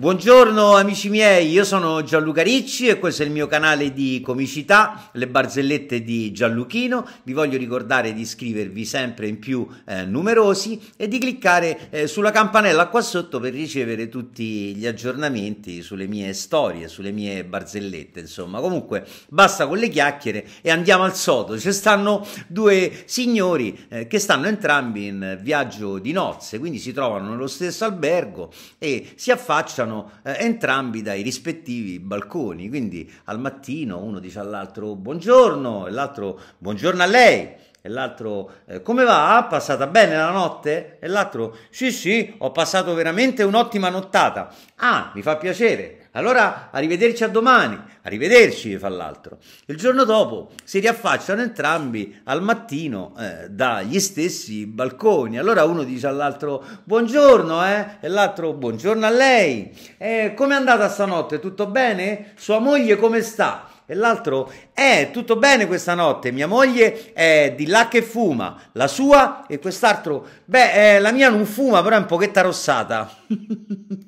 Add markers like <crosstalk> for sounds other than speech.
Buongiorno amici miei, io sono Gianluca Ricci e questo è il mio canale di comicità, le barzellette di Gianluchino. Vi voglio ricordare di iscrivervi sempre in più eh, numerosi e di cliccare eh, sulla campanella qua sotto per ricevere tutti gli aggiornamenti sulle mie storie, sulle mie barzellette, insomma. Comunque, basta con le chiacchiere e andiamo al sodo. Ci stanno due signori eh, che stanno entrambi in viaggio di nozze, quindi si trovano nello stesso albergo e si affacciano arrivano eh, entrambi dai rispettivi balconi, quindi al mattino uno dice all'altro buongiorno e l'altro buongiorno a lei. E l'altro, eh, come va? Ah, passata bene la notte? E l'altro, sì sì, ho passato veramente un'ottima nottata. Ah, mi fa piacere. Allora, arrivederci a domani. Arrivederci, fa l'altro. Il giorno dopo si riaffacciano entrambi al mattino eh, dagli stessi balconi. Allora uno dice all'altro, buongiorno, eh? E l'altro, buongiorno a lei. Eh, come è andata stanotte? Tutto bene? Sua moglie come sta? E l'altro, eh, tutto bene questa notte, mia moglie è di là che fuma, la sua e quest'altro, beh, eh, la mia non fuma, però è un pochetta rossata. <laughs>